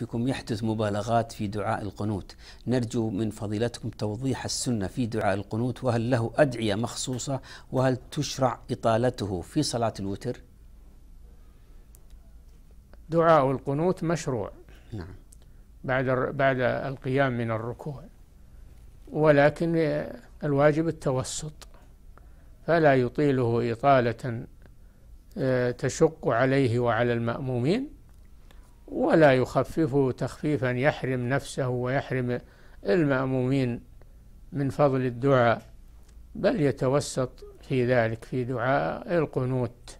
فيكم يحدث مبالغات في دعاء القنوت نرجو من فضيلتكم توضيح السنة في دعاء القنوت وهل له أدعية مخصوصة وهل تشرع إطالته في صلاة الوتر دعاء القنوت مشروع نعم بعد بعد القيام من الركوع ولكن الواجب التوسط فلا يطيله إطالة آه، تشق عليه وعلى المأمومين ولا يخففه تخفيفا يحرم نفسه ويحرم المامومين من فضل الدعاء بل يتوسط في ذلك في دعاء القنوت